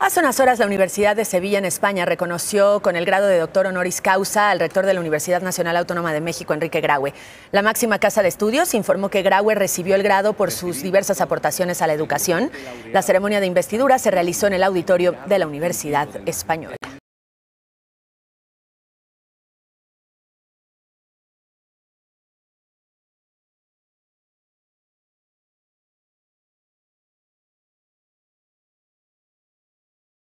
Hace unas horas la Universidad de Sevilla en España reconoció con el grado de doctor honoris causa al rector de la Universidad Nacional Autónoma de México, Enrique Graue. La máxima casa de estudios informó que Graue recibió el grado por sus diversas aportaciones a la educación. La ceremonia de investidura se realizó en el auditorio de la Universidad Española.